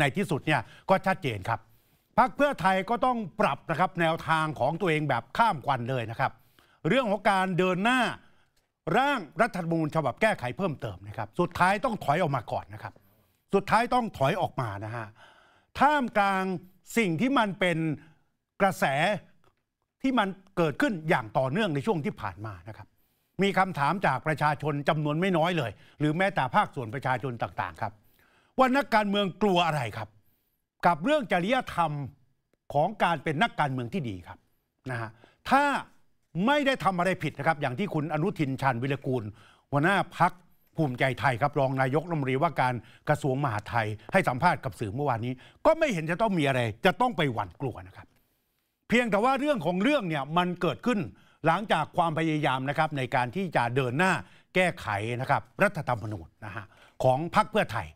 ในที่สุดเนี่ยก็ชัดเจนครับพักเพื่อไทยก็ต้องปรับนะครับ แนวทางของตัวเองแบบข้ามควันเลยนะครับ เรื่องของการเดินหน้า ร่างรัฐธรรมนูญฉบับแก้ไขเพิ่มเติมนะครับ สุดท้ายต้องถอยออกมาก่อนนะครับ สุดท้ายต้องถอยออกมานะฮะท่ามกลางสิ่งที่มันเป็นกระแสที่มันเกิดขึ้นอย่างต่อเนื่องในช่วงที่ผ่านมานะครับ มีคำถามจากประชาชนจำนวนไม่น้อยเลย หรือแม้แต่ภาคส่วนประชาชนต่างๆครับว่านักการเมืองกลัวอะไรครับ กับเรื่องจริยธรรมของการเป็นนักการเมืองที่ดีครับนะฮะถ้าไม่ได้ทำอะไรผิดนะครับ อย่างที่คุณอนุทินชาญวิรกูล หัวหน้าพักภูมิใจไทยครับรองนายกรัฐมนตรีว่าการกระทรวงมหาดไทย ให้สัมภาษณ์กับสื่อเมื่อวานนี้ก็ไม่เห็นจะต้องมีอะไร จะต้องไปหวั่นกลัวนะครับ เพียงแต่ว่าเรื่องของเรื่องเนี่ยมันเกิดขึ้นหลังจากความพยายามนะครับ ในการที่จะเดินหน้าแก้ไขนะครับรัฐธรรมนูญนะฮะของพรรคเพื่อไทย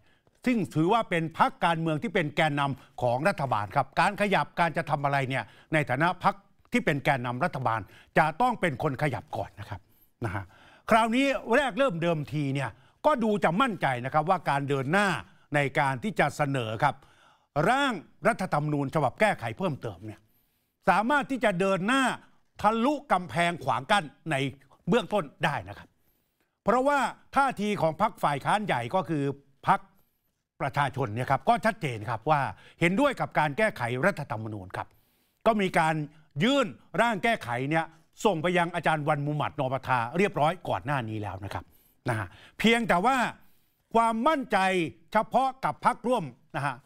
ซึ่งถือว่าเป็นพักการเมืองที่เป็นแกนนำของรัฐบาลครับการขยับการจะทำอะไรเนี่ยในฐานะพักที่เป็นแกนนำรัฐบาลจะต้องเป็นคนขยับก่อนนะครับนะฮะคราวนี้แรกเริ่มเดิมทีเนี่ยก็ดูจะมั่นใจนะครับว่าการเดินหน้าในการที่จะเสนอครับร่างรัฐธรรมนูญฉบับแก้ไขเพิ่มเติมเนี่ยสามารถที่จะเดินหน้าทะลุกำแพงขวางกั้นในเบื้องต้นได้นะครับ เพราะว่าท่าทีของพรรคฝ่ายค้านใหญ่ก็คือประชาชนเนี่ยครับก็ชัดเจนครับว่าเห็นด้วยกับการแก้ไขรัฐธรรมนูญครับ ก็มีการยื่นร่างแก้ไขเนี่ยส่งไปยังอาจารย์วันมุมัดนอปทา เรียบร้อยก่อนหน้านี้แล้วนะครับนะฮะเพียงแต่ว่าความมั่นใจเฉพาะกับพักร่วมนะฮะ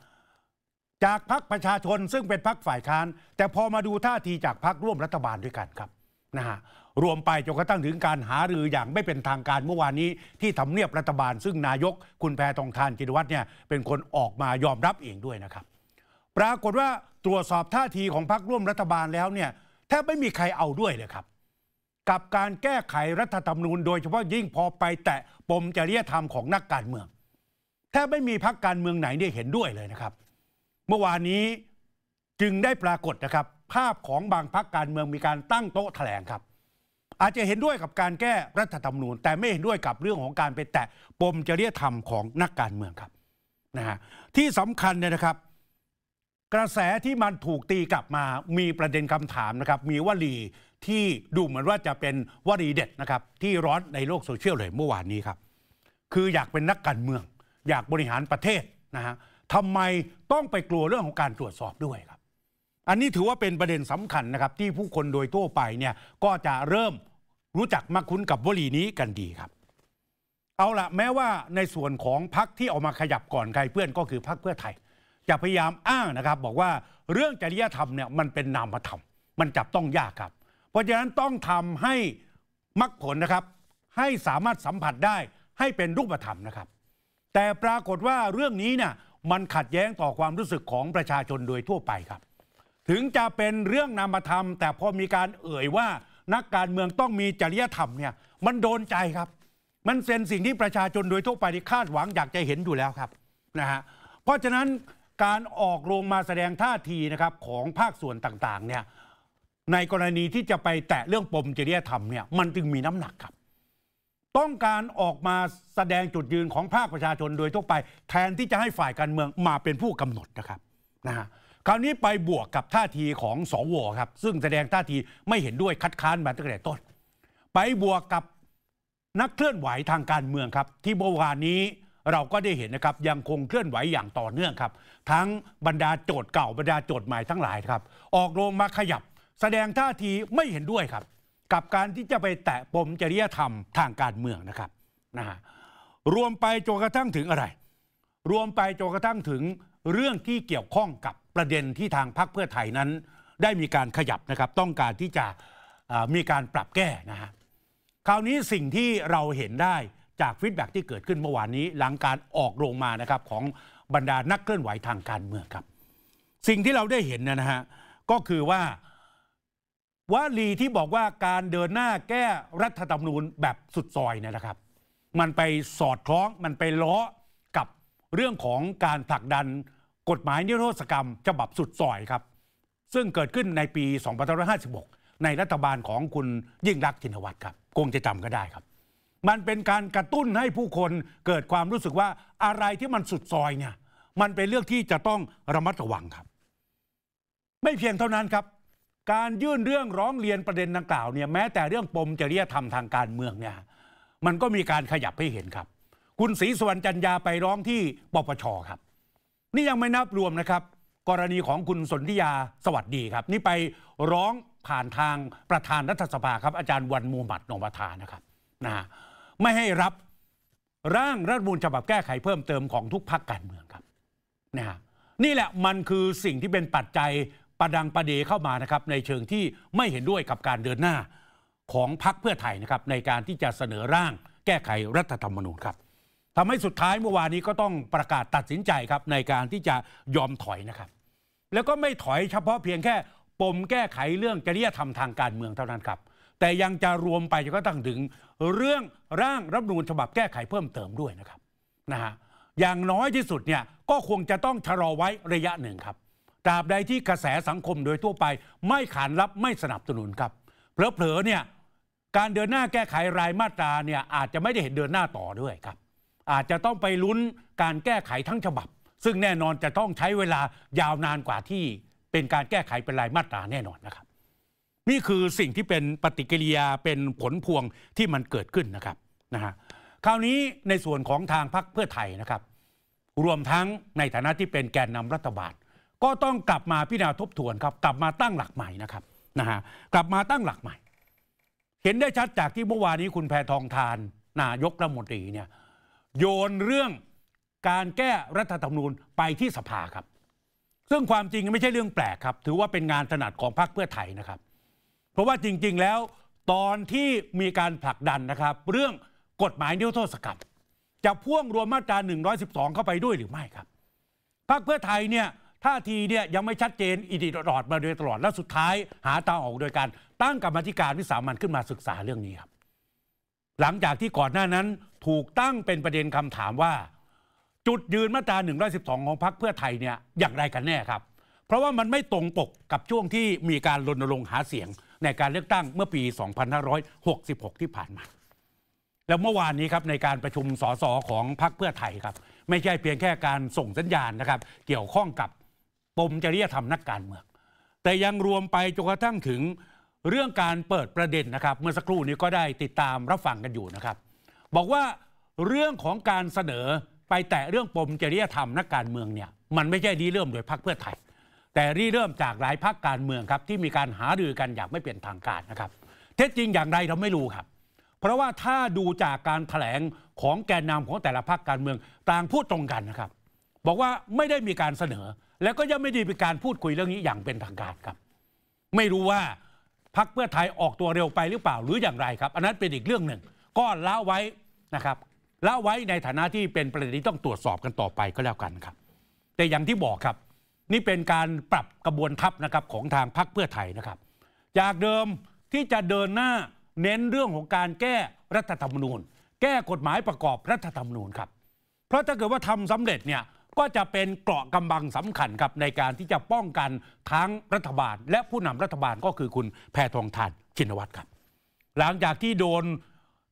จากพักประชาชนซึ่งเป็นพักฝ่ายค้าน แต่พอมาดูท่าทีจากพักร่วมรัฐบาลด้วยกันครับนะฮะรวมไปจนกระทั่งถึงการหารืออย่างไม่เป็นทางการเมื่อวานนี้ที่ทำเนียบรัฐบาลซึ่งนายกคุณแพทองทานจินวัตรเนี่ยเป็นคนออกมายอมรับเองด้วยนะครับ ปรากฏว่าตรวจสอบท่าทีของพรรคร่วมรัฐบาลแล้วเนี่ยแทบไม่มีใครเอาด้วยเลยครับ กับการแก้ไขรัฐธรรมนูญโดยเฉพาะยิ่งพอไป แตะปมจริยธรรมของนักการเมืองแทบไม่มีพรรคการเมืองไหนเนี่ยเห็นด้วยเลยนะครับ เมื่อวานนี้จึงได้ปรากฏนะครับภาพของบางพักการเมืองมีการตั้งโต๊ะแถลงครับ อาจจะเห็นด้วยกับการแก้รัฐธรรมนูญแต่ไม่เห็นด้วยกับเรื่องของการไปแตะปมจริยธรรมของนักการเมืองครับนะฮะที่สำคัญเนี่ยนะครับ กระแสที่มันถูกตีกลับมามีประเด็นคำถามนะครับมีวลีที่ดูเหมือนว่าจะเป็นวลีเด็ดนะครับ ที่ร้อนในโลกโซเชียลเลยเมื่อวานนี้ครับคืออยากเป็นนักการเมือง อยากบริหารประเทศนะฮะทำไมต้องไปกลัวเรื่องของการตรวจสอบด้วยครับอันนี้ถือว่าเป็นประเด็นสำคัญนะครับที่ผู้คนโดยทั่วไปเนี่ยก็จะเริ่มรู้จักมาคุ้นกับวลีนี้กันดีครับเอาละแม้ว่าในส่วนของพักที่ออกมาขยับก่อนใครเพื่อนก็คือพักเพื่อไทยจะพยายามอ้างนะครับ บอกว่าเรื่องจริยธรรมเนี่ยมันเป็นนามธรรม มันจับต้องยากครับ เพราะฉะนั้นต้องทำให้มรรคผลนะครับ ให้สามารถสัมผัสได้ให้เป็นรูปธรรมนะครับ แต่ปรากฏว่าเรื่องนี้เนี่ยมันขัดแย้งต่อความรู้สึกของประชาชนโดยทั่วไปครับถึงจะเป็นเรื่องนามธรรม แต่พอมีการเอ่ยว่า นักการเมืองต้องมีจริยธรรมเนี่ยมันโดนใจครับ มันเซ็นสิ่งที่ประชาชนโดยทั่วไปที่คาดหวังอยากจะเห็นอยู่แล้วครับนะฮะเพราะฉะนั้นการออกโรงมาแสดงท่าทีนะครับของภาคส่วนต่างๆเนี่ยในกรณีที่จะไปแตะเรื่องปมจริยธรรมเนี่ยมันจึงมีน้ำหนักครับ ต้องการออกมาแสดงจุดยืนของภาคประชาชนโดยทั่วไป แทนที่จะให้ฝ่ายการเมืองมาเป็นผู้กำหนดนะครับนะฮะคราวนี้ไปบวกกับท่าทีของสวครับซึ่งแสดงท่าทีไม่เห็นด้วยคัดค้านมาตั้งแต่ต้น ไปบวกกับนักเคลื่อนไหวทางการเมืองครับ ที่เมื่อวานนี้เราก็ได้เห็นนะครับยังคงเคลื่อนไหวอย่างต่อเนื่องครับ ทั้งบรรดาโจทย์เก่าบรรดาโจทย์ใหม่ทั้งหลายครับ ออกโรงมาขยับ แสดงท่าทีไม่เห็นด้วยครับ กับการที่จะไปแตะปมจริยธรรมทางการเมืองนะครับนะฮะรวมไปจนกระทั่งถึงอะไร รวมไปจนกระทั่งถึงเรื่องที่เกี่ยวข้องกับประเด็นที่ทางพรรคเพื่อไทยนั้นได้มีการขยับนะครับ ต้องการที่จะมีการปรับแก้นะฮะคราวนี้สิ่งที่เราเห็นได้จากฟีดแบ็ที่เกิดขึ้นเมื่อวานนี้หลังการออกโรงมานะครับของบรรดานักเคลื่อนไหวทางการเมืองครับ สิ่งที่เราได้เห็นนะฮะก็คือว่าวลีที่บอกว่าการเดินหน้าแก้รัฐธรรมนูญแบบสุดซอยเนี่ยนะครับ มันไปสอดคล้องมันไปล้อกับเรื่องของการผลักดันกฎหมายนิรโทษกรรมฉบับสุดซอยครับ ซึ่งเกิดขึ้นในปี 2556 ในรัฐบาลของคุณยิ่งรักชินวัตรครับคงจะจำก็ได้ครับ มันเป็นการกระตุ้นให้ผู้คนเกิดความรู้สึกว่าอะไรที่มันสุดซอยเนี่ย มันเป็นเรื่องที่จะต้องระมัดระวังครับ ไม่เพียงเท่านั้นครับ การยื่นเรื่องร้องเรียนประเด็นดังกล่าวเนี่ย แม้แต่เรื่องปมจริยธรรมทางการเมืองเนี่ยมันก็มีการขยับให้เห็นครับ คุณศรีสวรรณจันยาไปร้องที่ปปชครับนี่ยังไม่นับรวมนะครับ กรณีของคุณสนธิยาสวัสดีครับ นี่ไปร้องผ่านทางประธานรัฐสภาครับ อาจารย์วันมูมัดนอมทานะครับนะไม่ให้รับร่างรัฐมูลฉบับแก้ไขเพิ่มเติมของทุกพักการเมืองครับนะฮะนี่แหละมันคือสิ่งที่เป็นปัจจัยประดังประเดเข้ามานะครับในเชิงที่ไม่เห็นด้วยกับการเดินหน้าของพักเพื่อไทยนะครับในการที่จะเสนอร่างแก้ไขรัฐธรรมนูญครับทำให้สุดท้ายเมื่อวานนี้ก็ต้องประกาศตัดสินใจครับในการที่จะยอมถอยนะครับ แล้วก็ไม่ถอยเฉพาะเพียงแค่ปมแก้ไขเรื่องจริยธรรมทางการเมืองเท่านั้นครับ แต่ยังจะรวมไปก็ตั้งถึง เรื่องร่างรับนูญฉบับแก้ไขเพิ่มเติมด้วยนะครับนะฮะอย่างน้อยที่สุดเนี่ยก็คงจะต้องชะลอไว้ระยะหนึ่งครับ ตราบใดที่กระแสสังคมโดยทั่วไปไม่ขานรับไม่สนับสนุนครับเผลอๆเนี่ยการเดินหน้าแก้ไขรายมาตราเนี่ยอาจจะไม่ได้เห็นเดินหน้าต่อด้วยครับอาจจะต้องไปลุ้นการแก้ไขทั้งฉบับ ซึ่งแน่นอนจะต้องใช้เวลายาวนานกว่าที่เป็นการแก้ไขเป็นรายมาตราแน่นอนนะครับ นี่คือสิ่งที่เป็นปฏิกิริยาเป็นผลพวงที่มันเกิดขึ้นนะครับนะฮะคราวนี้ในส่วนของทางพรรคเพื่อไทยนะครับ รวมทั้งในฐานะที่เป็นแกนนำรัฐบาลก็ต้องกลับมาพิจารณาทบทวนครับกลับมาตั้งหลักใหม่นะครับนะฮะกลับมาตั้งหลักใหม่ เห็นได้ชัดจากที่เมื่อวานนี้คุณแพทองทานนายกรัฐมนตรีเนี่ยโยนเรื่องการแก้รัฐธรรมนูญไปที่สภาครับ ซึ่งความจริงไม่ใช่เรื่องแปลกครับ ถือว่าเป็นงานถนัดของพรรคเพื่อไทยนะครับ เพราะว่าจริง ๆ แล้ว ตอนที่มีการผลักดันนะครับ เรื่องกฎหมายนิรโทษกรรมจะพ่วงรวมมาตรา 112 เข้าไปด้วยหรือไม่ครับพรรคเพื่อไทยเนี่ยท่าทีเนี่ยยังไม่ชัดเจนอิดิรอดมาโดยตลอด และสุดท้ายหาตาออกโดยการตั้งกรรมธิการวิสามันขึ้นมาศึกษาเรื่องนี้ครับหลังจากที่ก่อนหน้านั้นถูกตั้งเป็นประเด็นคำถามว่า จุดยืนมาตรา112 ของพรรคเพื่อไทยเนี่ยอย่างไรกันแน่ครับ เพราะว่ามันไม่ตรงปกกับช่วงที่มีการรณรงค์หาเสียง ในการเลือกตั้งเมื่อปี 2566 ที่ผ่านมา แล้วเมื่อวานนี้ครับในการประชุมสสของพรรคเพื่อไทยครับ ไม่ใช่เพียงแค่การส่งสัญญาณนะครับ เกี่ยวข้องกับปมจริยธรรมนักการเมืองแต่ยังรวมไปจนกระทั่งถึงเรื่องการเปิดประเด็นนะครับ เมื่อสักครู่นี้ก็ได้ติดตามรับฟังกันอยู่นะครับบอกว่าเรื่องของการเสนอไปแตะเรื่องปมจริยธรรมนักการเมืองเนี่ยมันไม่ใช่รีเริ่มโดยพรรคเพื่อไทย แต่รีเริ่มจากหลายพรรคการเมืองครับที่มีการหารือกันอย่างไม่เป็นทางการนะครับเท็จจริงอย่างไรเราไม่รู้ครับ เพราะว่าถ้าดูจากการถแถลงของแกนนำของแต่ละพรรคการเมืองต่างพูดตรงกันนะครับ บอกว่าไม่ได้มีการเสนอและก็ยังไม่ได้มีการพูดคุยเรื่องนี้อย่างเป็นทางการครับ ไม่รู้ว่าพรรคเพื่อไทยออกตัวเร็วไปหรือเปล่าหรืออย่างไรครับอันนั้นเป็นอีกเรื่องหนึ่งก็ละไว้นะครับละไว้ในฐานะที่เป็นประเด็นที่ต้องตรวจสอบกันต่อไปก็แล้วกันครับ แต่อย่างที่บอกครับ นี่เป็นการปรับกระบวนทัพนะครับของทางพรรคเพื่อไทยนะครับ จากเดิมที่จะเดินหน้าเน้นเรื่องของการแก้รัฐธรรมนูญแก้กฎหมายประกอบรัฐธรรมนูญครับเพราะถ้าเกิดว่าทำสำเร็จเนี่ยก็จะเป็นเกราะกำบังสำคัญครับในการที่จะป้องกันทั้งรัฐบาล และผู้นำรัฐบาล ก็คือคุณแพทองทานชินวัตรครับ หลังจากที่โดน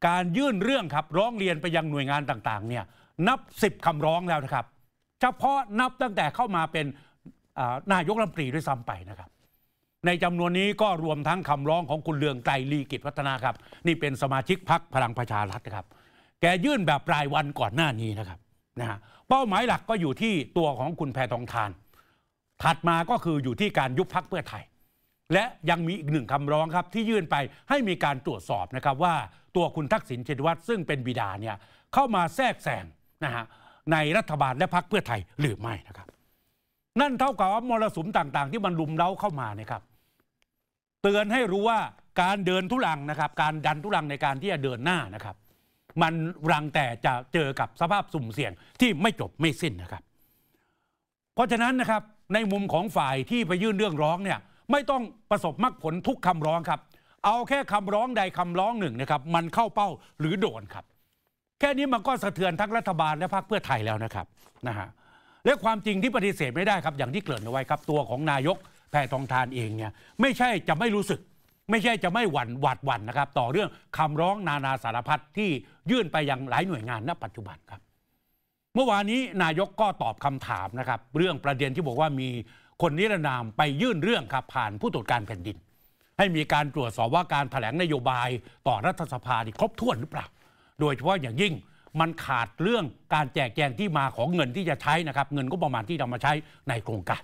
การยื่นเรื่องครับร้องเรียนไปยังหน่วยงานต่างๆเนี่ยนับ 10คำร้องแล้วนะครับ เฉพาะนับตั้งแต่เข้ามาเป็นนายกรัฐมนตรีด้วยซ้ำไปนะครับ ในจำนวนนี้ก็รวมทั้งคำร้องของคุณเลืองไกรลีกิจวัฒนาครับนี่เป็นสมาชิกพักพลังประชารัฐนะครับแกยื่นแบบรายวันก่อนหน้านี้นะครับนะฮะเป้าหมายหลักก็อยู่ที่ตัวของคุณแพทองทานถัดมาก็คืออยู่ที่การยุบพักเพื่อไทยและยังมีอีกหนึ่งคำร้องครับที่ยื่นไปให้มีการตรวจสอบนะครับว่าตัวคุณทักษิณชินวัตรซึ่งเป็นบิดาเนี่ยเข้ามาแทรกแซงนะฮะในรัฐบาลและพรรคเพื่อไทยหรือไม่นะครับ นั่นเท่ากับว่ามรสุมต่างๆ ที่มันลุมเล้าเข้ามานะครับเตือนให้รู้ว่าการเดินทุลังนะครับ การดันทุลังในการที่จะเดินหน้านะครับ มันรังแต่จะเจอกับสภาพสุ่มเสี่ยงที่ไม่จบไม่สิ้นนะครับ เพราะฉะนั้นนะครับในมุมของฝ่ายที่ไปยื่นเรื่องร้องเนี่ยไม่ต้องประสบมรรคผลทุกคำร้องครับ เอาแค่คำร้องใดคำร้องหนึ่งนะครับมันเข้าเป้าหรือโดนครับ แค่นี้มันก็สะเทือนทั้งรัฐบาลและพรรคเพื่อไทยแล้วนะครับนะฮะและความจริงที่ปฏิเสธไม่ได้ครับ อย่างที่เกริ่นเอาไว้ครับ ตัวของนายกแพทองทานเองเนี่ยไม่ใช่จะไม่รู้สึก ไม่ใช่จะไม่หวั่นหวาดหวั่นนะครับ ต่อเรื่องคำร้องนานาสารพัดที่ยื่นไปยังหลายหน่วยงานณ ปัจจุบันครับ เมื่อวานนี้นายกก็ตอบคำถามนะครับ เรื่องประเด็นที่บอกว่ามีคนนิรนามไปยื่นเรื่องครับ ผ่านผู้ตรวจการแผ่นดิน ให้มีการตรวจสอบว่าการถแถลงนโยบายต่อรัฐสภาที่ครบถ้วนหรือเปล่า โดยเฉพาะอย่างยิ่งมันขาดเรื่องการแจกแจงที่มาของเงินที่จะใช้นะครับ เงินก็ประมาณที่นามาใช้ในโครงการ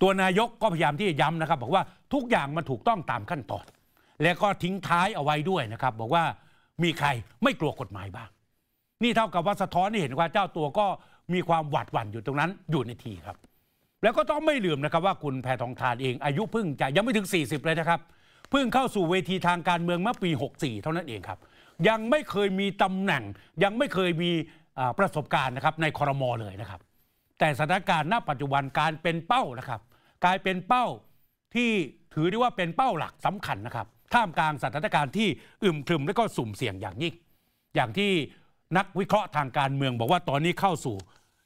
ตัวนายกก็พยายามที่จะย้ำนะครับ บอกว่าทุกอย่างมันถูกต้องตามขั้นตอนและก็ทิ้งท้ายเอาไว้ด้วยนะครับ บอกว่ามีใครไม่กลัวกฎหมายบ้าง นี่เท่ากับว่าสะท้อนให้เห็นว่าเจ้าตัวก็มีความหวาดหวั่นอยู่ตรงนั้นอยู่ในทีครับแล้วก็ต้องไม่ลืมนะครับว่าคุณแพทองทานเองอายุเพิ่งจะยังไม่ถึง 40 เลยนะครับเพิ่งเข้าสู่เวทีทางการเมืองเมื่อปี 64 เท่านั้นเองครับ ยังไม่เคยมีตำแหน่ง ยังไม่เคยมีประสบการณ์นะครับในคอรมอเลยนะครับ แต่สถานการณ์ณ ปัจจุบันการเป็นเป้านะครับ กลายเป็นเป้าที่ถือได้ว่าเป็นเป้าหลักสำคัญนะครับ ท่ามกลางสถานการณ์ที่อึมครึมและก็สุ่มเสี่ยงอย่างยิ่งอย่างที่นักวิเคราะห์ทางการเมือง บอกว่าตอนนี้เข้าสู่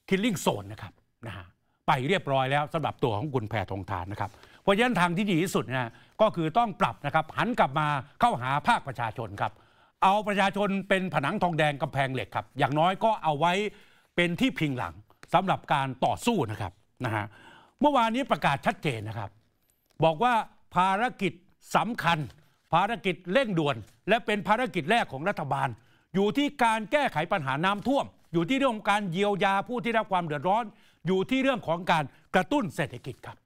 คิลลิ่งโซนนะครับนะฮะไปเรียบร้อยแล้วสำหรับตัวของคุณแพทองทานนะครับเพราะฉะนั้นทางที่ดีที่สุดนะก็คือต้องปรับนะครับหันกลับมาเข้าหาภาคประชาชนครับเอาประชาชนเป็นผนังทองแดงกำแพงเหล็กครับอย่างน้อยก็เอาไว้เป็นที่พิงหลังสำหรับการต่อสู้นะครับนะฮะเมื่อวานนี้ประกาศชัดเจนนะครับบอกว่าภารกิจสำคัญภารกิจเร่งด่วน และเป็นภารกิจแรกของรัฐบาล อยู่ที่การแก้ไขปัญหาน้ำท่วม อยู่ที่เรื่องของการเยียวยาผู้ที่ได้รับความเดือดร้อนอยู่ที่เรื่องของการกระตุ้นเศรษฐกิจครับ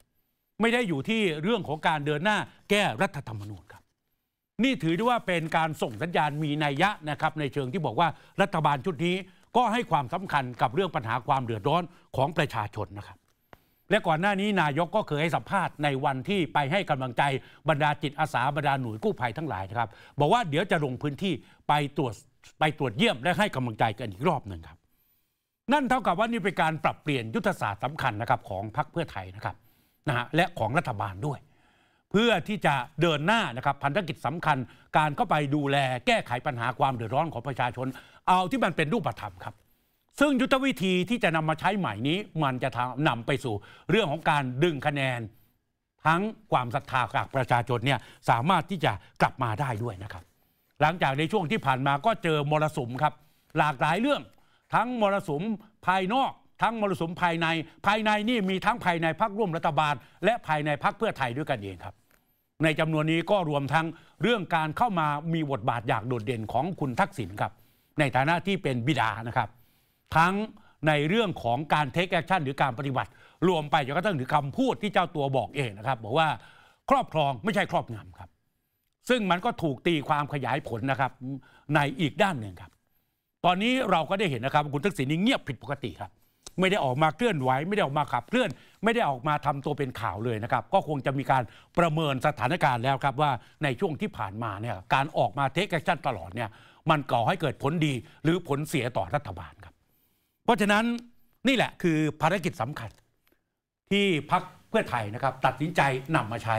ไม่ได้อยู่ที่เรื่องของการเดินหน้าแก้รัฐธรรมนูญครับนี่ถือได้ว่าเป็นการส่งสัญญาณมีนัยยะนะครับในเชิงที่บอกว่ารัฐบาลชุดนี้ก็ให้ความสำคัญกับเรื่องปัญหาความเดือดร้อนของประชาชนนะครับ และก่อนหน้านี้นายกก็เคยให้สัมภาษณ์ในวันที่ไปให้กำลังใจบรรดาจิตอาสาบรรดาหน่วยกู้ภัยทั้งหลายนะครับบอกว่าเดี๋ยวจะลงพื้นที่ไปตรวจไปตรวจเยี่ยม และให้กำลังใจกันอีกรอบหนึ่งครับนั่นเท่ากับว่านี่เป็นการปรับเปลี่ยนยุทธศาสตร์สำคัญนะครับของพรรคเพื่อไทยนะครับนะฮะและของรัฐบาลด้วย เพื่อที่จะเดินหน้านะครับพันธกิจสำคัญ การเข้าไปดูแลแก้ไขปัญหาความเดือดร้อนของประชาชน เอาที่มันเป็นรูปธรรมครับ ซึ่งยุทธวิธีที่จะนำมาใช้ใหม่นี้มันจะนำไปสู่เรื่องของการดึงคะแนน ทั้งความศรัทธาจากประชาชนเนี่ยสามารถที่จะกลับมาได้ด้วยนะครับ หลังจากในช่วงที่ผ่านมาก็เจอมรสุมครับหลากหลายเรื่องทั้งมรสุมภายนอก ทั้งมรสุมภายในภายในนี่มีทั้งภายในพักร่วมรัฐบาล และภายในพักเพื่อไทยด้วยกันเองครับ ในจำนวนนี้ก็รวมทั้งเรื่องการเข้ามามีบทบาทอย่างโดดเด่นของคุณทักษิณครับในฐานะที่เป็นบิดานะครับทั้งในเรื่องของการเทคแอคชั่นหรือการปฏิบัติ รวมไปจนกระทั่งถึงคำพูดที่เจ้าตัวบอกเองนะครับ บอกว่าครอบครองไม่ใช่ครอบงำครับ ซึ่งมันก็ถูกตีความขยายผลนะครับในอีกด้านหนึ่งครับตอนนี้เราก็ได้เห็นนะครับคุณทักษิณนี่เงียบผิดปกติครับ ไม่ได้ออกมาเคลื่อนไหวไม่ได้ออกมาขับเคลื่อน ไม่ได้ออกมาทำตัวเป็นข่าวเลยนะครับ ก็คงจะมีการประเมินสถานการณ์แล้วครับว่าในช่วงที่ผ่านมาเนี่ยการออกมาเทคแอคชั่นตลอดเนี่ยมันก่อให้เกิดผลดีหรือผลเสียต่อรัฐบาลครับ เพราะฉะนั้นนี่แหละคือภารกิจสำคัญที่พักเพื่อไทยนะครับตัดสินใจนำมาใช้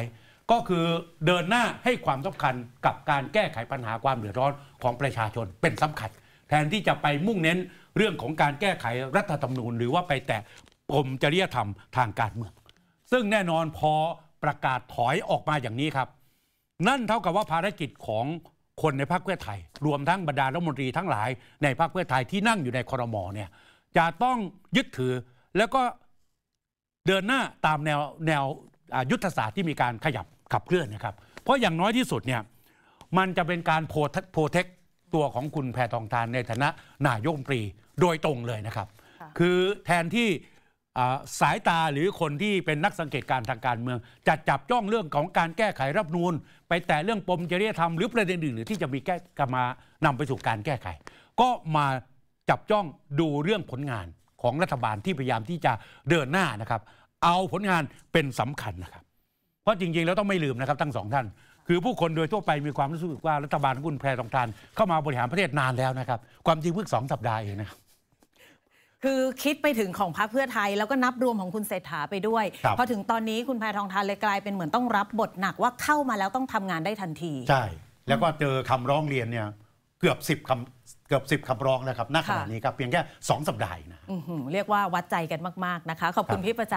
ก็คือเดินหน้าให้ความสำคัญกับการแก้ไขปัญหาความเดือดร้อนของประชาชนเป็นสำคัญแทนที่จะไปมุ่งเน้นเรื่องของการแก้ไขรัฐธรรมนูญหรือว่าไปแต่ปมจริยธรรมทางการเมือง ซึ่งแน่นอนพอประกาศถอยออกมาอย่างนี้ครับ นั่นเท่ากับว่าภารกิจของคนในพรรคเพื่อไทย รวมทั้งบรรดารัฐมนตรีทั้งหลายในพรรคเพื่อไทยที่นั่งอยู่ในคอรมอเนี่ยจะต้องยึดถือแล้วก็เดินหน้าตามแนวแนวยุทธศาสตร์ที่มีการขยับขับเคลื่อนนะครับ เพราะอย่างน้อยที่สุดเนี่ยมันจะเป็นการโปรเทคตัวของคุณแพทองทานในฐานะนายกรัฐมนตรีโดยตรงเลยนะครับ คือแทนที่สายตาหรือคนที่เป็นนักสังเกตการทางการเมืองจะจับจ้องเรื่องของการแก้ไขรับนูนไปแต่เรื่องปมจริยธรรมหรือประเด็นอื่นหรือที่จะมีแก้กมานำไปสู่การแก้ไข ก็มาจับจ้องดูเรื่องผลงานของรัฐบาลที่พยายามที่จะเดินหน้านะครับ เอาผลงานเป็นสำคัญนะครับ เพราะจริงๆแล้วต้องไม่ลืมนะครับทั้งสองท่านคือผู้คนโดยทั่วไปมีความรู้สึกว่ารัฐบาลคุณแพรทองทานเข้ามาบริหารประเทศนานแล้วนะครับ ความจริงเพิ่งสองสัปดาห์เองนะคือคิดไปถึงของพรรคเพื่อไทยแล้วก็นับรวมของคุณเศรษฐาไปด้วย พอถึงตอนนี้คุณแพรทองทานเลยกลายเป็นเหมือนต้องรับบทหนักว่าเข้ามาแล้วต้องทำงานได้ทันที ใช่ แล้วก็เจอคำร้องเรียนเนี่ย เกือบสิบคำเกือบสิบคำร้องนะครับณขณะนี้ครับเพียงแค่สองสัปดาห์นะเรียกว่าวัดใจกันมากๆนะคะขอบคุณพี่ประจัน